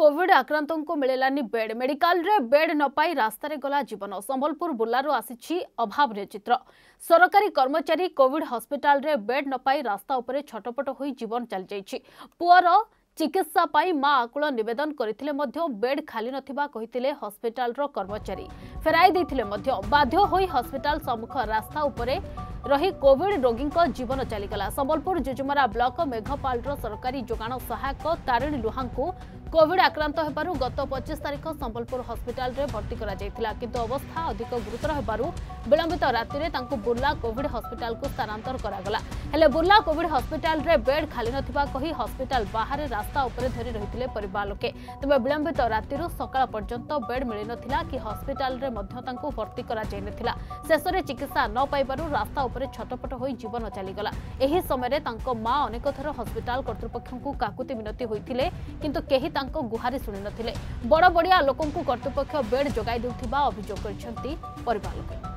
Covid ଆକ୍ରାନ୍ତଙ୍କୁ ମିଳିଲାନି bed ମେଡିକାଲରେ ବେଡ୍ ନ ପାଇ ରାସ୍ତାରେ ଗଲା ଜୀବନ ସମ୍ବଲପୁର ବୁର୍ଲାରୁ ଆସିଛି ଅଭାବରେ ଚିତ୍ର ସରକାରୀ କର୍ମଚାରୀ କୋଭିଡ ହସ୍ପିଟାଲରେ ବେଡ୍ ନ ପାଇ ରାସ୍ତା ଉପରେ ଛଟପଟ ହୋଇ ଜୀବନ ଚାଲିଯାଇଛି ପୁଅର ଚିକିତ୍ସା ପାଇଁ ମା ଆକୁଳ ନିବେଦନ କରିଥିଲେ ମଧ୍ୟ ବେଡ୍ ଖାଲି ନଥିବା କହିଥିଲେ ହସ୍ପିଟାଲର କର୍ମଚାରୀ ଫେରାଇ ଦେଇଥିଲେ ମଧ୍ୟ ବାଧ୍ୟ ହୋଇ ହସ୍ପିଟାଲ ସମ୍ମୁଖ ରାସ୍ତା ଉପରେ ରହି କୋଭିଡ ରୋଗୀଙ୍କ ଜୀବନ ଚାଲିଗଲା ସମ୍ବଲପୁର ଜୁଜୁମରା ବ୍ଲକ ମେଘପାଲର ସରକାରୀ ଯୋଗାଣ ସହାୟକ ତାରିଣୀ ଲୁହାଙ୍କୁ କୋଭିଡ୍ ଆକ୍ରାନ୍ତ ହେବାରୁ ଗତ ପଚିଶ ତାରିଖ ସମ୍ବଲପୁର ହସ୍ପିଟାଲରେ ଭର୍ତ୍ତି କରାଯାଇଥିଲା କିନ୍ତୁ ଅବସ୍ଥା ଅଧିକ ଗୁରୁତର ହେବାରୁ ବିଳମ୍ବିତ ରାତିରେ ତାଙ୍କୁ ବୁର୍ଲା କୋଭିଡ୍ ହସ୍ପିଟାଲକୁ ସ୍ଥାନାନ୍ତର କରାଗଲା ହେଲେ ବୁର୍ଲା କୋଭିଡ୍ ହସ୍ପିଟାଲରେ ବେଡ୍ ଖାଲି ନଥିବା କହି ହସ୍ପିଟାଲ ବାହାରେ ରାସ୍ତା ଉପରେ ଧରି ରହିଥିଲେ ପରିବାର ଲୋକେ ତେବେ ବିଳମ୍ବିତ ରାତିରୁ ସକାଳ ପର୍ଯ୍ୟନ୍ତ ବେଡ୍ ମିଳିନଥିଲା କି ହସ୍ପିଟାଲରେ ମଧ୍ୟ ତାଙ୍କୁ ଭର୍ତ୍ତି କରାଯାଇନଥିଲା ଶେଷରେ ଚିକିତ୍ସା ନ ପାଇବାରୁ ରାସ୍ତା ଉପରେ ଛଟପଟ ହୋଇ ଜୀବନ ଚାଲିଗଲା ଏହି ସମୟରେ ତାଙ୍କ ମା ଅନେକ ଥର ହସ୍ପିଟାଲ କର୍ତ୍ତୃପକ୍ଷଙ୍କୁ କାକୁତି ମିନତି ହୋଇଥିଲେ କିନ୍ତୁ କେହି गुहारे शुणी नथिले बड़ बड़िया लोकों कर्तृपक्ष बेड जगै अभोग कर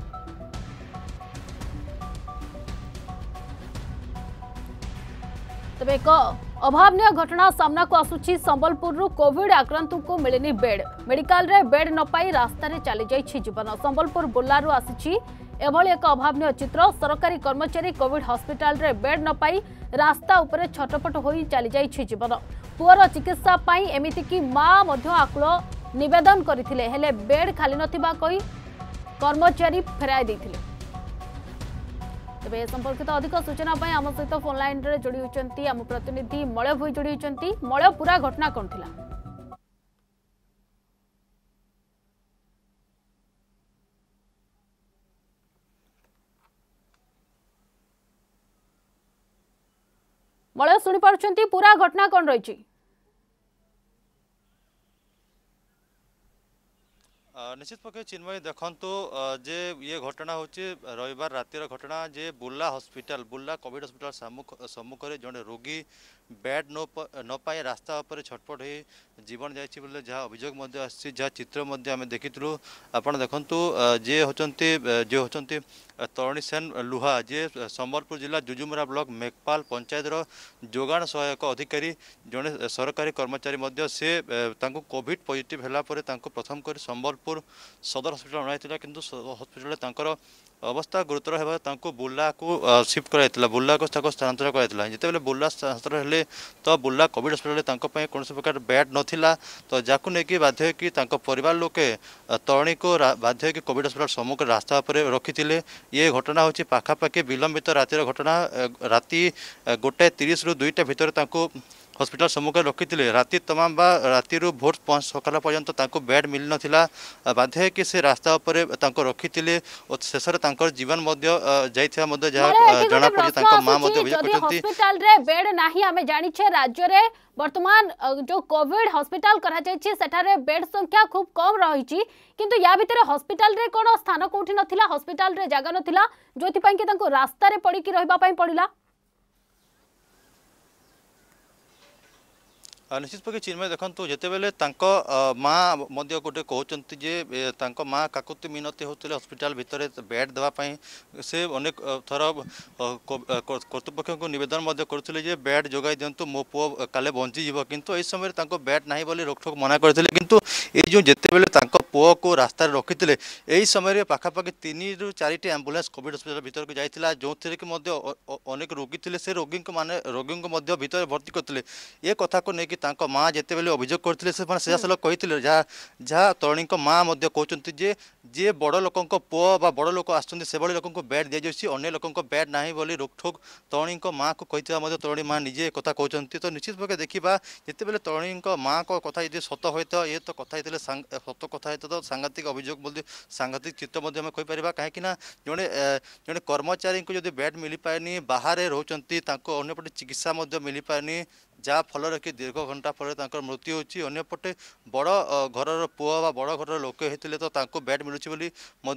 तबे एक अभावन घटना सामना को आसुची संबलपुर कोविड आक्रांतों को मिलनी बेड मेडिका बेड नपाई रास्त चली जाइवन संबलपुर बुर्लु आभली एक अभावन चित्र सरकारी कर्मचारी कोविड हस्पिटाल बेड नपाई रास्ता उपरे छटपट हो चली जाइवन ପୁଅର ଚିକିତ୍ସା ପାଇଁ ଏମିତିକି ମା ମଧ୍ୟ ଆକୁଳ ନିବେଦନ କରିଥିଲେ ହେଲେ ବେଡ୍ ଖାଲି ନଥିବା କହି କର୍ମଚାରୀ ଫେରାଇ ଦେଇଥିଲେ ତେବେ ଏ ସମ୍ପର୍କିତ ଅଧିକ ସୂଚନା ପାଇଁ ଆମ ସହିତ ଫୋନ୍ ଲାଇନ୍ରେ ଯୋଡ଼ି ହୋଇଛନ୍ତି ଆମ ପ୍ରତିନିଧି ମଳୟ ଭୋଇ ଯୋଡ଼ି ହୋଇଛନ୍ତି ମଳୟ ପୁରା ଘଟଣା କ'ଣ ଥିଲା ମଳୟ ଶୁଣିପାରୁଛନ୍ତି ପୁରା ଘଟଣା କ'ଣ ରହିଛି নিশ্চিত পক্ষে চিন্ময় দেখন্তু যে ইয়ে ঘটনা হচ্ছে রবিবার রাতের ঘটনা যে Burla hospital Burla covid hospital সম্মুখে জনে রোগী ব্যাড নপাই রাস্তা উপরে ছটপট হয়ে জীবন যাইছি বলে যা অভিযোগ মধ্যে আসছে যা চিত্র মধ্যে আমি দেখিলু আপনার দেখন্তু যে হচ্ছে যে হচ্ছে ତରଣୀ ସେନ ଲୁହା ଯିଏ ସମ୍ବଲପୁର ଜିଲ୍ଲା ଜୁଜୁମରା ବ୍ଲକ ମେଘପାଲ ପଞ୍ଚାୟତର ଯୋଗାଣ ସହାୟକ ଅଧିକାରୀ ଜଣେ ସରକାରୀ କର୍ମଚାରୀ ମଧ୍ୟ ସେ ତାଙ୍କୁ କୋଭିଡ଼ ପଜିଟିଭ୍ ହେଲା ପରେ ତାଙ୍କୁ ପ୍ରଥମ କରି ସମ୍ବଲପୁର ସଦର ହସ୍ପିଟାଲ ଅଣାଯାଇଥିଲା କିନ୍ତୁ ହସ୍ପିଟାଲରେ ତାଙ୍କର ଅବସ୍ଥା ଗୁରୁତର ହେବା ତାଙ୍କୁ ବୁର୍ଲାକୁ ସିଫ୍ଟ କରାଯାଇଥିଲା ବୁର୍ଲାକୁ ତାକୁ ସ୍ଥାନାନ୍ତର କରାଯାଇଥିଲା ଯେତେବେଳେ ବୁର୍ଲା ସ୍ଥାନାନ୍ତର ହେଲେ ତ ବୁର୍ଲା କୋଭିଡ଼ ହସ୍ପିଟାଲରେ ତାଙ୍କ ପାଇଁ କୌଣସି ପ୍ରକାର ବେଡ୍ ନଥିଲା ତ ଯାହାକୁ ନେଇକି ବାଧ୍ୟ ହୋଇକି ତାଙ୍କ ପରିବାର ଲୋକେ ତରଣୀକୁ ବାଧ୍ୟ ହୋଇକି କୋଭିଡ଼ ହସ୍ପିଟାଲ ସମ୍ମୁଖରେ ରାସ୍ତା ଉପରେ ରଖିଥିଲେ ইয়ে ঘটনা হচ্ছে পাখাপাখি বিলম্বিত রাতের ঘটনা রাতে গোটায় তিরিশরু দুইটা ভিতরে তাঁকু হসপিটাল সম্মুখে রক্ষিলে রাতে তমাম বা রাতে ভোর সকাল পর্যন্ত তাঁর বেড মিলি নথিলা বাধ্য হয়েকি সে রাস্তা উপরে তাঁর রক্ষিলে ও শেষে তাঁর জীবন যাই যা জনা পড়ে তাঁর মা অভিযোগ করছেন হসপিটাল রে বেড নাহি আমি জানিছে রাজ্যরে বর্তমান जो কোভিড হসপিটাল করা যাইছে সেঠারে বেড সংখ্যা খুব কম রহিছি কিন্তু ইয়া ভিতরে হসপিটাল রে কোন স্থান কোঠি নথিলা হসপিটাল রে জায়গা নথিলা যোতি পাই কি তাঁকু রাস্তারে পড়ি কি রহিবা পাই পড়িলা নিশ্চিত পক্ষে চিন্ময় দেখুন যেতবেলে তাঙ্ক মা মধ্যে গোটে কহুচন্তি যে তাঁর মা কাকুতি মিনতি হউতলে হসপিটাল ভিতরে বেড দেওয়া সে অনেক থর কর্তৃপক্ষ নিবেদন করলে যে বেড যোগাই দিয়ন্তু মো পু কালে বঞ্চি যাব কিন্তু এই সময় তাঁর বেড নাই বলি রোকঠোক মনে করে কিন্তু এই যে যেতবেলে তাঁর পুয়কু রাস্তায় রক্ষি এই সময় পাখাপাখি তিন রু চারিটি আম্বুলান্স কোভিড হসপিটাল ভিতর যাই যে অনেক রোগী লে সে রোগী মানে রোগী ভিতরে ভর্তি করলে এ কথা নেই ତାଙ୍କ ମା ଯେତେବେଳେ ଅଭିଯୋଗ କରିଥିଲେ ସେମାନେ ସିଧାସଳଖ କହିଥିଲେ ଯାହା ଯାହା ତରୁଣୀଙ୍କ ମା ମଧ୍ୟ କହୁଛନ୍ତି ଯେ ଯିଏ ବଡ଼ ଲୋକଙ୍କ ପୁଅ ବା ବଡ଼ ଲୋକ ଆସୁଛନ୍ତି ସେଭଳି ଲୋକଙ୍କୁ ବ୍ୟାଟ୍ ଦିଆଯାଉଛି ଅନ୍ୟ ଲୋକଙ୍କ ବ୍ୟାଟ୍ ନାହିଁ ବୋଲି ରୋକଠୋକ୍ ତରୁଣୀଙ୍କ ମାଆକୁ କହିଥିବା ମଧ୍ୟ ତରୁଣୀ ମା ନିଜେ କଥା କହୁଛନ୍ତି ତ ନିଶ୍ଚିତ ଭାବେ ଦେଖିବା ଯେତେବେଳେ ତରୁଣୀଙ୍କ ମାଆଙ୍କ କଥା ଯଦି ସତ ହୋଇଥାଏ ଏ ତ କଥା ହେଇଥିଲେ ସତ କଥା ହେଇଥିଲେ ତ ସାଂଘାତିକ ଅଭିଯୋଗ ମଧ୍ୟ ସାଂଘାତିକ ଚିତ୍ର ମଧ୍ୟ ଆମେ କହିପାରିବା କାହିଁକିନା ଜଣେ ଜଣେ କର୍ମଚାରୀଙ୍କୁ ଯଦି ବ୍ୟାଟ୍ ମିଳିପାରେନି ବାହାରେ ରହୁଛନ୍ତି ତାଙ୍କୁ ଅନ୍ୟପଟେ ଚିକିତ୍ସା ମଧ୍ୟ ମିଳିପାରେନି जहाँफल कि दीर्घ घंटा फल मृत्यु होनेपटे बड़ घर पुह बड़ घर लोक होते तो बेड मिलूँ बोली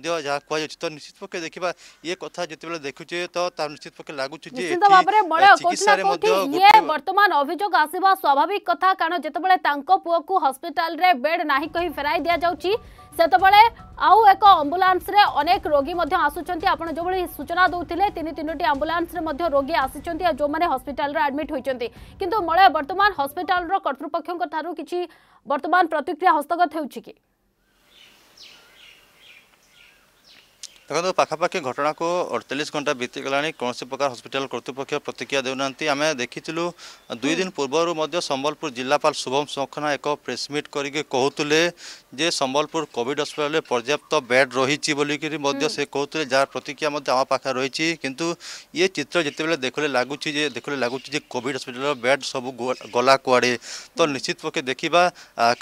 जहाँ कह तो निश्चित पक्ष देखा ये कथ जो देखुचे तो निश्चित पक्ष लगुच बर्तमान अभोग आसवा स्वाभाविक कथ कारण जो पुह को हस्पिटाल बेड ना कही फेर दि जाऊँगी যত বলে আউ এক অম্বুলান্স রে अनेक রোগী মধ্য আসুচন্তি आपण যে বলে সুচনা দউtile তিনি তিনটি অম্বুলান্স রে মধ্য রোগী আসিচন্তি যো মানে হসপিটাল রে অ্যাডমিট হইচন্তি কিন্তু মলা বৰ্তমান হসপিটাল ৰ কৰ্তৃপক্ষৰ কথাতো কিচি বৰ্তমান প্ৰতিক্ৰিয়া হস্তগত হৈউচি কি ଦେଖନ୍ତୁ ପାଖାପାଖି ଘଟଣାକୁ ଅଡ଼ଚାଳିଶ ଘଣ୍ଟା ବିତିଗଲାଣି କୌଣସି ପ୍ରକାର ହସ୍ପିଟାଲ କର୍ତ୍ତୃପକ୍ଷ ପ୍ରତିକ୍ରିୟା ଦେଉନାହାନ୍ତି ଆମେ ଦେଖିଥିଲୁ ଦୁଇ ଦିନ ପୂର୍ବରୁ ମଧ୍ୟ ସମ୍ବଲପୁର ଜିଲ୍ଲାପାଳ ଶୁଭମ ସଖନା ଏକ ପ୍ରେସମିଟ୍ କରିକି କହୁଥିଲେ ଯେ ସମ୍ବଲପୁର କୋଭିଡ଼ ହସ୍ପିଟାଲରେ ପର୍ଯ୍ୟାପ୍ତ ବେଡ୍ ରହିଛି ବୋଲିକିରି ମଧ୍ୟ ସେ କହୁଥିଲେ ଯାହାର ପ୍ରତିକ୍ରିୟା ମଧ୍ୟ ଆମ ପାଖରେ ରହିଛି କିନ୍ତୁ ଇଏ ଚିତ୍ର ଯେତେବେଳେ ଦେଖିଲେ ଲାଗୁଛି ଯେ ଦେଖିଲେ ଲାଗୁଛି ଯେ କୋଭିଡ଼ ହସ୍ପିଟାଲର ବେଡ୍ ସବୁ ଗଲା କୁଆଡ଼େ ତ ନିଶ୍ଚିତ ପକ୍ଷେ ଦେଖିବା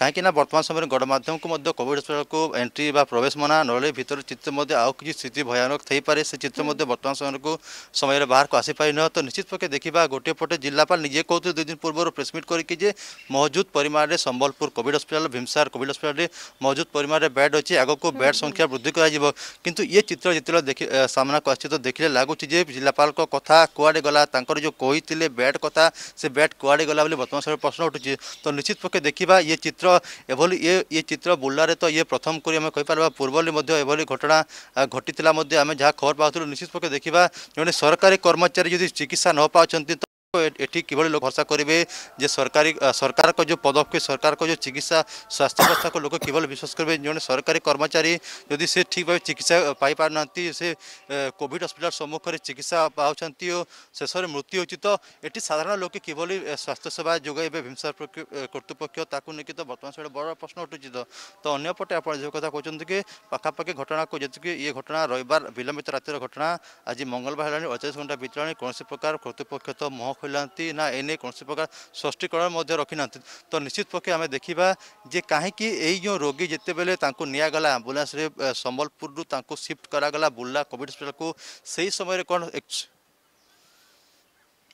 କାହିଁକିନା ବର୍ତ୍ତମାନ ସମୟରେ ଗଣମାଧ୍ୟମକୁ ମଧ୍ୟ କୋଭିଡ଼ ହସ୍ପିଟାଲକୁ ଏଣ୍ଟ୍ରି ବା ପ୍ରବେଶ ମନା ନହେଲେ ଭିତରେ ଚିତ୍ର ମଧ୍ୟ ଆଉ କିଛି स्थित भयानक थपे से चित्र हम्म। बर्तमान समय को समय बाहर को आसी पार न तो निश्चित पक्ष देखा गोटे पटे जिलापाल निजे कहते दुई दिन पूर्व प्रेसमिट कर महजूद परिमाण में सम्बलपुर कोड हस्पिटा भीमसार कोड हस्पिटा महजूद परिमाण में बेड अच्छी आग को बेड संख्या वृद्धि करूँ ये चित्र जितने देखे सामना को आ देखे लगुच जिलापाल कथा कुआडे गला जो कही बेड कथ से बेड कुआ गला बर्तमान समय प्रश्न उठू तो निश्चित पक्ष देखा ये चित्र ये ये चित्र बुलारे तो ये प्रथम को पूर्वली घटना घट घटी आम जहाँ खबर पाँच निश्चित पक्ष देखा जो सरकारी कर्मचारी जो चिकित्सा न पाँच এটি কিভাবে লোক ভরসা করবে যে সরকারি সরকার যে পদক্ষেপ সরকার যে চিকিৎসা স্বাস্থ্য ব্যবস্থা লোক কিভাবে বিশ্বাস করবে জন সরকারি কর্মচারী যদি সে ঠিকভাবে চিকিৎসা পাইপার না সে কোভিড হসপিটাল সম্মুখে চিকিৎসা পাওয়া ও শেষে মৃত্যু হচ্ছে তো এটি সাধারণ লোক কিভাবে স্বাস্থ্যসেবা যোগাইবে ভীমসার কর্তৃপক্ষ তাকে নিয়ে তো বর্তমান সেটা বড় প্রশ্ন উঠুছি তো তো অন্যপটে আপনার যে কথা কোথাও কি পাখাপাখি ঘটনাকে যেতকি ইয়ে ঘটনা রবিবার বিলম্বিত রাতের ঘটনা আজ মঙ্গলবার হল অড়চাশ ঘণ্টা বিতরণী কোণী প্রকার কর্তৃপক্ষ তো মহ ଖୋଲିନାହାନ୍ତି ନା ଏନେଇ କୌଣସି ପ୍ରକାର ସ୍ପଷ୍ଟୀକରଣ ମଧ୍ୟ ରଖିନାହାନ୍ତି ତ ନିଶ୍ଚିତ ପକ୍ଷେ ଆମେ ଦେଖିବା ଯେ କାହିଁକି ଏଇ ଯେଉଁ ରୋଗୀ ଯେତେବେଳେ ତାଙ୍କୁ ନିଆଗଲା ଆମ୍ବୁଲାନ୍ସରେ ସମ୍ବଲପୁରରୁ ତାଙ୍କୁ ସିଫ୍ଟ କରାଗଲା ବୁର୍ଲା କୋଭିଡ଼ ହସ୍ପିଟାଲକୁ ସେହି ସମୟରେ କ'ଣ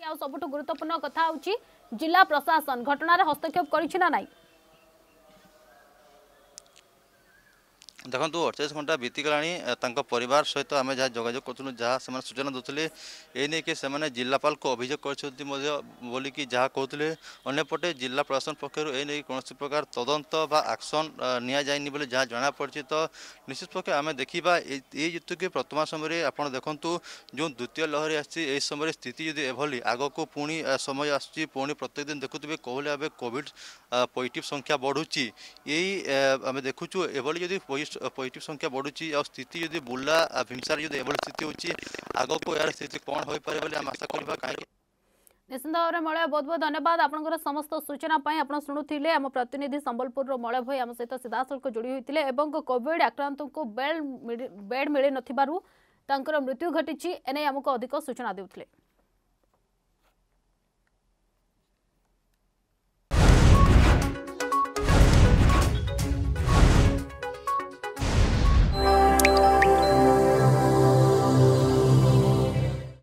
ଆଉ ସବୁଠୁ ଗୁରୁତ୍ୱପୂର୍ଣ୍ଣ କଥା ହେଉଛି ଜିଲ୍ଲା ପ୍ରଶାସନ ଘଟଣାରେ ହସ୍ତକ୍ଷେପ କରିଛି ନା ନାହିଁ দেখুন অড়চাশ ঘণ্টা বিতি বিতিগলানি পরিবার সহ আমি যা যোগাযোগ করছিল যা সে সূচনা দেলে এই নিয়ে সে জেলাপাল অভিযোগ করেছেন বলি যা কুলে অন্যপটে জেলা প্রশাসন পক্ষ এই নিয়ে কৌশি প্রকার তদন্ত বা আকশন নিয়ে যায়নি বলে যা জনা পড়ছে তো নিশ্চিত পক্ষে আমি দেখা এই যেতুকি বর্তমান সময় আপনার দেখুন যে দ্বিতীয় লহরী আসছে এই সময় স্থিতি যদি এভাবে আগক পুঁ সময় আসছে পুঁ প্রত্যেক দিন দেখুবে কোহলে ভাবে কোভিড পজিটিভ সংখ্যা বড়ুচি এই আমি দেখুছু এভাবে যদি ପଜିଟିଭ୍ ସଂଖ୍ୟା ବଢ଼ୁଛି ଆଉ ସ୍ଥିତି ଯଦି ବୁର୍ଲା ଭୀମସାରେ ଯଦି ଏଭଳି ସ୍ଥିତି ହେଉଛି ଆଗକୁ ଏହାର ସ୍ଥିତି କ'ଣ ହୋଇପାରେ ବୋଲି ଆମେ ଆଶା କରିବା କାହିଁକି ନିଶ୍ଚିନ୍ତ ଭାବରେ ମଳୟ ବହୁତ ବହୁତ ଧନ୍ୟବାଦ ଆପଣଙ୍କର ସମସ୍ତ ସୂଚନା ପାଇଁ ଆପଣ ଶୁଣୁଥିଲେ ଆମ ପ୍ରତିନିଧି ସମ୍ବଲପୁରର ମଳୟ ଭାଇ ଆମ ସହିତ ସିଧାସଳଖ ଯୋଡ଼ି ହୋଇଥିଲେ ଏବଂ କୋଭିଡ୍ ଆକ୍ରାନ୍ତଙ୍କୁ ବେଡ୍ ମିଳିନଥିବାରୁ ତାଙ୍କର ମୃତ୍ୟୁ ଘଟିଛି ଏନେଇ ଆମକୁ ଅଧିକ ସୂଚନା ଦେଉଥିଲେ